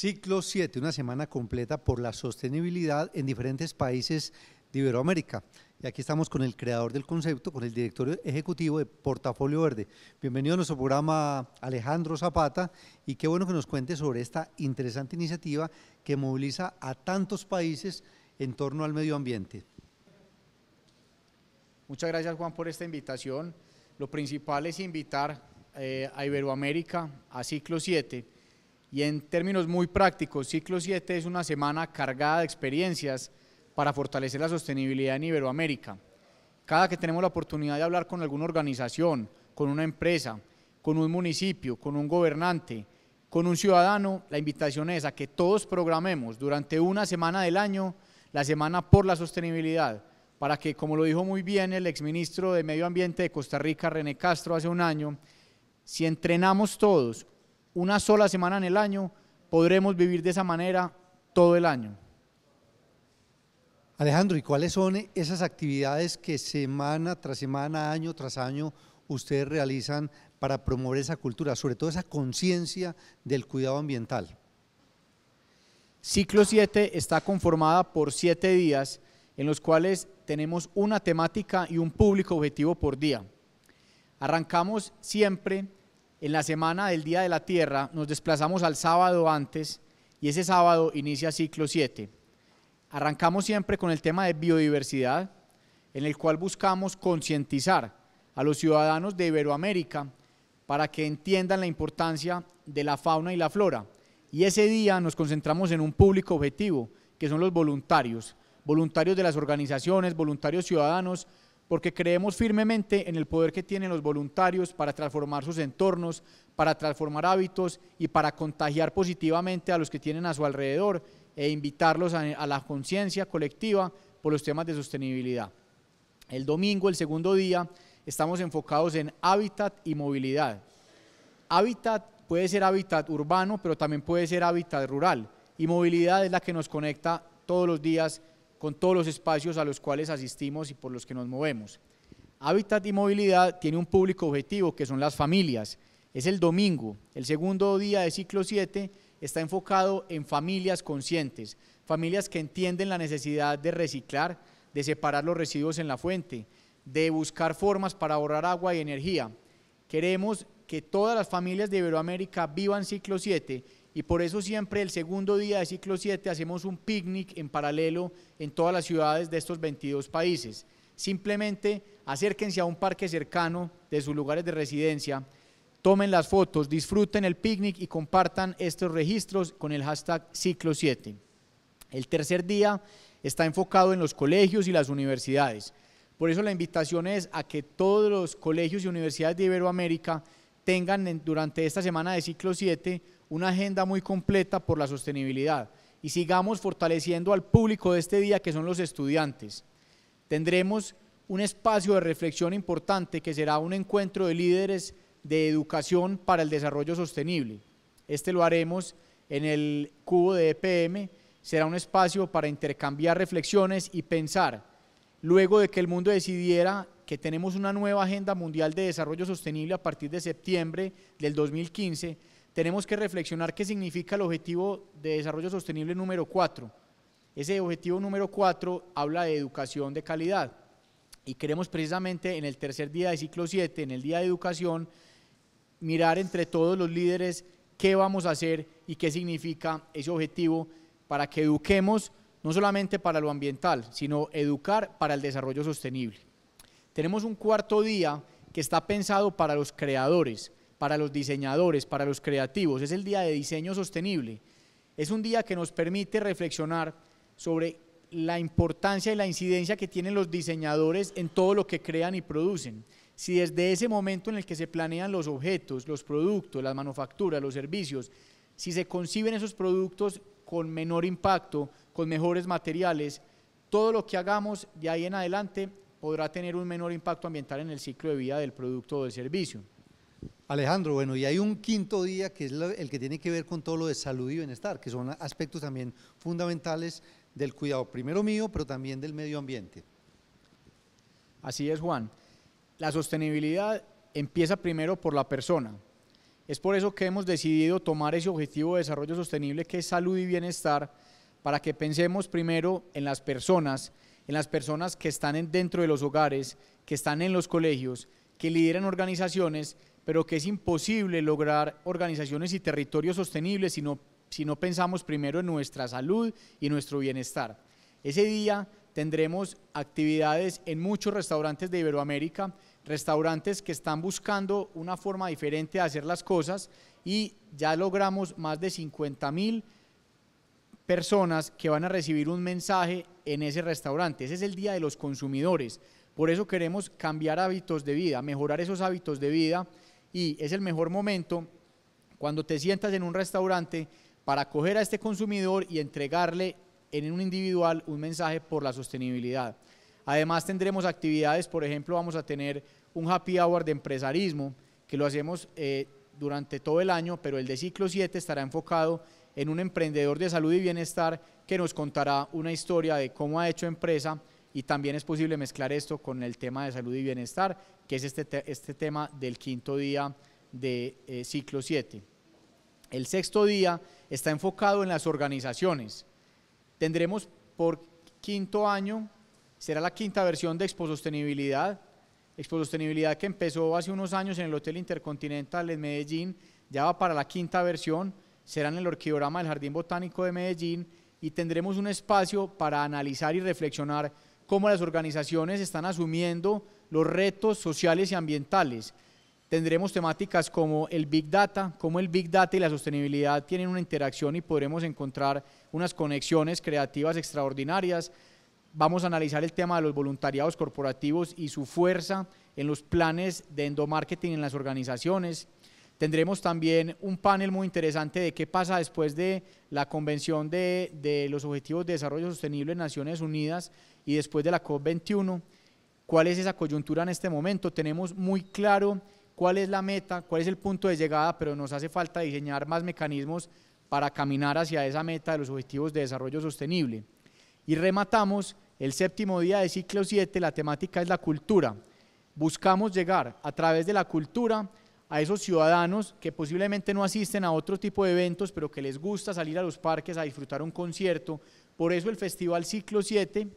Ciclo 7, una semana completa por la sostenibilidad en diferentes países de Iberoamérica. Y aquí estamos con el creador del concepto, con el director ejecutivo de Portafolio Verde. Bienvenido a nuestro programa, Alejandro Zapata, y qué bueno que nos cuente sobre esta interesante iniciativa que moviliza a tantos países en torno al medio ambiente. Muchas gracias, Juan, por esta invitación. Lo principal es invitar eh, a Iberoamérica a Ciclo 7 y en términos muy prácticos, Ciclo 7 es una semana cargada de experiencias para fortalecer la sostenibilidad en Iberoamérica. Cada que tenemos la oportunidad de hablar con alguna organización, con una empresa, con un municipio, con un gobernante, con un ciudadano, la invitación es a que todos programemos durante una semana del año la Semana por la Sostenibilidad, para que, como lo dijo muy bien el exministro de Medio Ambiente de Costa Rica, René Castro, hace un año, si entrenamos todos una sola semana en el año, podremos vivir de esa manera todo el año. Alejandro, ¿y cuáles son esas actividades que semana tras semana, año tras año, ustedes realizan para promover esa cultura, sobre todo esa conciencia del cuidado ambiental? Ciclo 7 está conformada por siete días en los cuales tenemos una temática y un público objetivo por día. Arrancamos siempre en la semana del Día de la Tierra nos desplazamos al sábado antes y ese sábado inicia ciclo 7. Arrancamos siempre con el tema de biodiversidad, en el cual buscamos concientizar a los ciudadanos de Iberoamérica para que entiendan la importancia de la fauna y la flora. Y ese día nos concentramos en un público objetivo, que son los voluntarios, voluntarios de las organizaciones, voluntarios ciudadanos porque creemos firmemente en el poder que tienen los voluntarios para transformar sus entornos, para transformar hábitos y para contagiar positivamente a los que tienen a su alrededor e invitarlos a, la conciencia colectiva por los temas de sostenibilidad. El domingo, el segundo día, estamos enfocados en hábitat y movilidad. Hábitat puede ser hábitat urbano, pero también puede ser hábitat rural. Y movilidad es la que nos conecta todos los días con todos los espacios a los cuales asistimos y por los que nos movemos. Hábitat y movilidad tiene un público objetivo, que son las familias. Es el domingo, el segundo día de ciclo 7, está enfocado en familias conscientes, familias que entienden la necesidad de reciclar, de separar los residuos en la fuente, de buscar formas para ahorrar agua y energía. Queremos que todas las familias de Iberoamérica vivan ciclo 7 y por eso siempre el segundo día de ciclo 7 hacemos un picnic en paralelo en todas las ciudades de estos 22 países. Simplemente acérquense a un parque cercano de sus lugares de residencia, tomen las fotos, disfruten el picnic y compartan estos registros con el hashtag ciclo 7. El tercer día está enfocado en los colegios y las universidades. Por eso la invitación es a que todos los colegios y universidades de Iberoamérica tengan durante esta semana de ciclo 7 una agenda muy completa por la sostenibilidad y sigamos fortaleciendo al público de este día que son los estudiantes. Tendremos un espacio de reflexión importante que será un encuentro de líderes de educación para el desarrollo sostenible. Este lo haremos en el cubo de EPM, será un espacio para intercambiar reflexiones y pensar. Luego de que el mundo decidiera que tenemos una nueva Agenda Mundial de Desarrollo Sostenible a partir de septiembre del 2015, tenemos que reflexionar qué significa el objetivo de desarrollo sostenible número 4. Ese objetivo número 4 habla de educación de calidad y queremos precisamente en el tercer día de ciclo 7, en el día de educación, mirar entre todos los líderes qué vamos a hacer y qué significa ese objetivo para que eduquemos no solamente para lo ambiental, sino educar para el desarrollo sostenible. Tenemos un cuarto día que está pensado para los creadores, para los diseñadores, para los creativos. Es el día de diseño sostenible. Es un día que nos permite reflexionar sobre la importancia y la incidencia que tienen los diseñadores en todo lo que crean y producen. Si desde ese momento en el que se planean los objetos, los productos, las manufacturas, los servicios, si se conciben esos productos con menor impacto, con mejores materiales, todo lo que hagamos de ahí en adelante podrá tener un menor impacto ambiental en el ciclo de vida del producto o del servicio. Alejandro, bueno, y hay un quinto día que es el que tiene que ver con todo lo de salud y bienestar, que son aspectos también fundamentales del cuidado, primero mío, pero también del medio ambiente. Así es, Juan. La sostenibilidad empieza primero por la persona. Es por eso que hemos decidido tomar ese objetivo de desarrollo sostenible que es salud y bienestar, para que pensemos primero en las personas en las personas que están dentro de los hogares, que están en los colegios, que lideran organizaciones, pero que es imposible lograr organizaciones y territorios sostenibles si no, si no pensamos primero en nuestra salud y nuestro bienestar. Ese día tendremos actividades en muchos restaurantes de Iberoamérica, restaurantes que están buscando una forma diferente de hacer las cosas y ya logramos más de 50 mil personas que van a recibir un mensaje en ese restaurante. Ese es el día de los consumidores. Por eso queremos cambiar hábitos de vida, mejorar esos hábitos de vida y es el mejor momento cuando te sientas en un restaurante para acoger a este consumidor y entregarle en un individual un mensaje por la sostenibilidad. Además tendremos actividades, por ejemplo, vamos a tener un happy hour de empresarismo que lo hacemos eh, durante todo el año, pero el de ciclo 7 estará enfocado en un emprendedor de salud y bienestar que nos contará una historia de cómo ha hecho empresa y también es posible mezclar esto con el tema de salud y bienestar, que es este, este tema del quinto día de eh, ciclo 7. El sexto día está enfocado en las organizaciones. Tendremos por quinto año, será la quinta versión de Expo Sostenibilidad. Expo Sostenibilidad que empezó hace unos años en el Hotel Intercontinental en Medellín, ya va para la quinta versión, será en el Orquidorama del Jardín Botánico de Medellín y tendremos un espacio para analizar y reflexionar cómo las organizaciones están asumiendo los retos sociales y ambientales. Tendremos temáticas como el Big Data, cómo el Big Data y la sostenibilidad tienen una interacción y podremos encontrar unas conexiones creativas extraordinarias. Vamos a analizar el tema de los voluntariados corporativos y su fuerza en los planes de endomarketing en las organizaciones. Tendremos también un panel muy interesante de qué pasa después de la Convención de, los Objetivos de Desarrollo Sostenible en Naciones Unidas y después de la COP21. ¿Cuál es esa coyuntura en este momento? Tenemos muy claro cuál es la meta, cuál es el punto de llegada, pero nos hace falta diseñar más mecanismos para caminar hacia esa meta de los Objetivos de Desarrollo Sostenible. Y rematamos el séptimo día de ciclo 7, la temática es la cultura. Buscamos llegar a través de la cultura a esos ciudadanos que posiblemente no asisten a otro tipo de eventos, pero que les gusta salir a los parques a disfrutar un concierto. Por eso el Festival Ciclo 7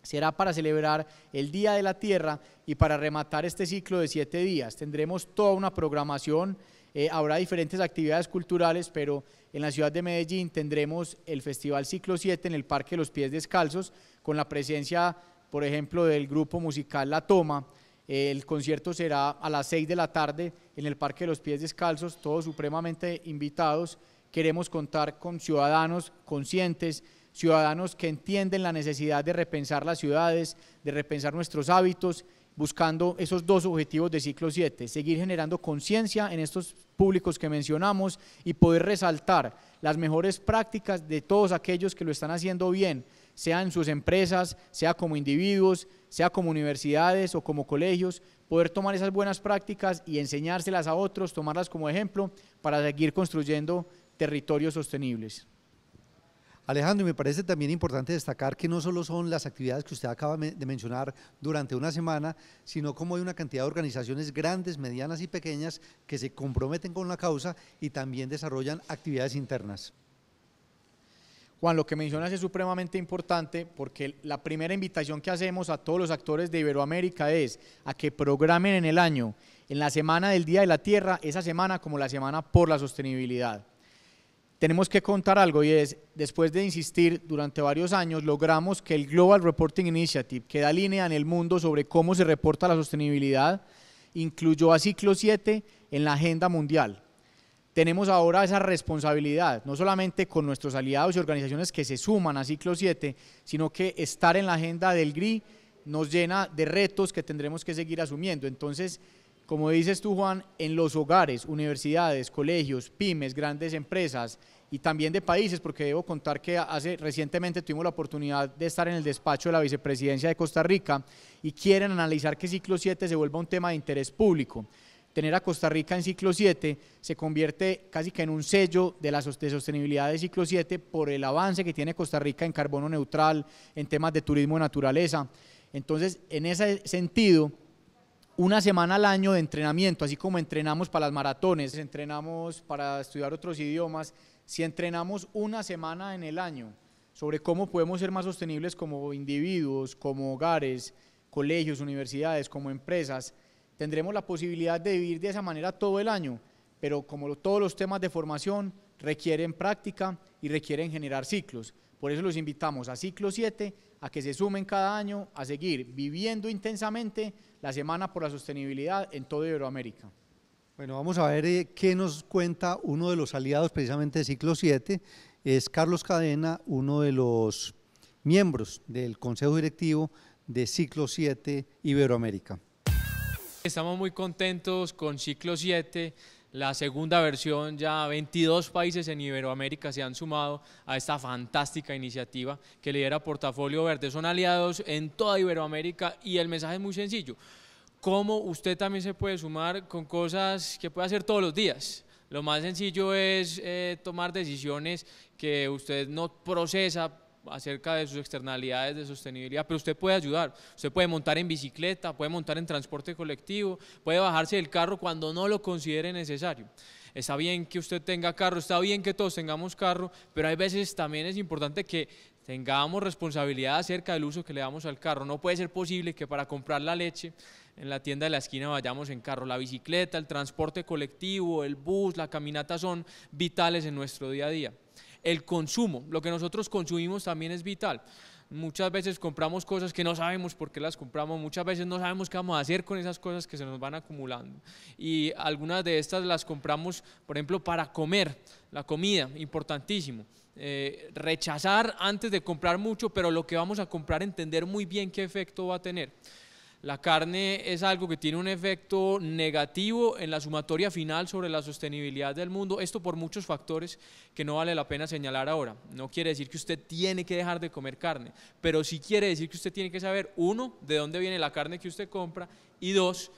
será para celebrar el Día de la Tierra y para rematar este ciclo de siete días. Tendremos toda una programación, eh, habrá diferentes actividades culturales, pero en la ciudad de Medellín tendremos el Festival Ciclo 7 en el Parque Los Pies Descalzos, con la presencia, por ejemplo, del grupo musical La Toma. el concierto será a las 6 de la tarde en el Parque de los Pies Descalzos, todos supremamente invitados. Queremos contar con ciudadanos conscientes, ciudadanos que entienden la necesidad de repensar las ciudades, de repensar nuestros hábitos, buscando esos dos objetivos de ciclo 7, seguir generando conciencia en estos públicos que mencionamos y poder resaltar las mejores prácticas de todos aquellos que lo están haciendo bien, sean sus empresas, sea como individuos, sea como universidades o como colegios, poder tomar esas buenas prácticas y enseñárselas a otros, tomarlas como ejemplo para seguir construyendo territorios sostenibles. Alejandro, me parece también importante destacar que no solo son las actividades que usted acaba de mencionar durante una semana, sino como hay una cantidad de organizaciones grandes, medianas y pequeñas que se comprometen con la causa y también desarrollan actividades internas. Juan, lo que mencionas es supremamente importante porque la primera invitación que hacemos a todos los actores de Iberoamérica es a que programen en el año, en la semana del Día de la Tierra, esa semana como la semana por la sostenibilidad. Tenemos que contar algo y es, después de insistir durante varios años, logramos que el Global Reporting Initiative, que da línea en el mundo sobre cómo se reporta la sostenibilidad, incluyó a ciclo 7 en la agenda mundial tenemos ahora esa responsabilidad, no solamente con nuestros aliados y organizaciones que se suman a Ciclo 7, sino que estar en la agenda del GRI nos llena de retos que tendremos que seguir asumiendo. Entonces, como dices tú, Juan, en los hogares, universidades, colegios, pymes, grandes empresas y también de países, porque debo contar que hace recientemente tuvimos la oportunidad de estar en el despacho de la vicepresidencia de Costa Rica y quieren analizar que Ciclo 7 se vuelva un tema de interés público tener a Costa Rica en ciclo 7 se convierte casi que en un sello de la sostenibilidad de ciclo 7 por el avance que tiene Costa Rica en carbono neutral, en temas de turismo de naturaleza. Entonces, en ese sentido, una semana al año de entrenamiento, así como entrenamos para las maratones, entrenamos para estudiar otros idiomas, si entrenamos una semana en el año sobre cómo podemos ser más sostenibles como individuos, como hogares, colegios, universidades, como empresas, tendremos la posibilidad de vivir de esa manera todo el año, pero como todos los temas de formación requieren práctica y requieren generar ciclos. Por eso los invitamos a ciclo 7, a que se sumen cada año, a seguir viviendo intensamente la Semana por la Sostenibilidad en toda Iberoamérica. Bueno, vamos a ver eh, qué nos cuenta uno de los aliados precisamente de ciclo 7, es Carlos Cadena, uno de los miembros del Consejo Directivo de ciclo 7 Iberoamérica. Estamos muy contentos con Ciclo 7, la segunda versión, ya 22 países en Iberoamérica se han sumado a esta fantástica iniciativa que lidera Portafolio Verde. Son aliados en toda Iberoamérica y el mensaje es muy sencillo, cómo usted también se puede sumar con cosas que puede hacer todos los días. Lo más sencillo es eh, tomar decisiones que usted no procesa acerca de sus externalidades de sostenibilidad, pero usted puede ayudar, usted puede montar en bicicleta, puede montar en transporte colectivo, puede bajarse del carro cuando no lo considere necesario. Está bien que usted tenga carro, está bien que todos tengamos carro, pero hay veces también es importante que tengamos responsabilidad acerca del uso que le damos al carro. No puede ser posible que para comprar la leche en la tienda de la esquina vayamos en carro. La bicicleta, el transporte colectivo, el bus, la caminata son vitales en nuestro día a día el consumo, lo que nosotros consumimos también es vital. Muchas veces compramos cosas que no sabemos por qué las compramos, muchas veces no sabemos qué vamos a hacer con esas cosas que se nos van acumulando. Y algunas de estas las compramos, por ejemplo, para comer, la comida, importantísimo. Eh, rechazar antes de comprar mucho, pero lo que vamos a comprar entender muy bien qué efecto va a tener. La carne es algo que tiene un efecto negativo en la sumatoria final sobre la sostenibilidad del mundo, esto por muchos factores que no vale la pena señalar ahora. No quiere decir que usted tiene que dejar de comer carne, pero sí quiere decir que usted tiene que saber, uno, de dónde viene la carne que usted compra y dos,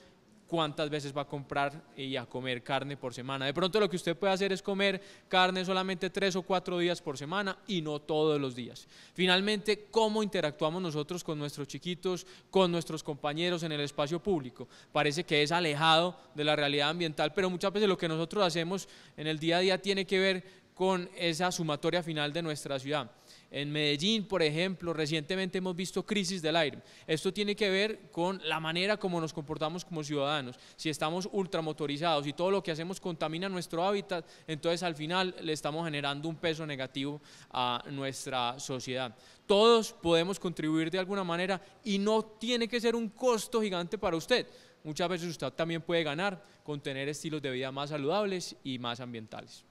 cuántas veces va a comprar y a comer carne por semana. De pronto lo que usted puede hacer es comer carne solamente tres o cuatro días por semana y no todos los días. Finalmente, ¿cómo interactuamos nosotros con nuestros chiquitos, con nuestros compañeros en el espacio público? Parece que es alejado de la realidad ambiental, pero muchas veces lo que nosotros hacemos en el día a día tiene que ver con esa sumatoria final de nuestra ciudad. En Medellín, por ejemplo, recientemente hemos visto crisis del aire. Esto tiene que ver con la manera como nos comportamos como ciudadanos. Si estamos ultramotorizados y todo lo que hacemos contamina nuestro hábitat, entonces al final le estamos generando un peso negativo a nuestra sociedad. Todos podemos contribuir de alguna manera y no tiene que ser un costo gigante para usted. Muchas veces usted también puede ganar con tener estilos de vida más saludables y más ambientales.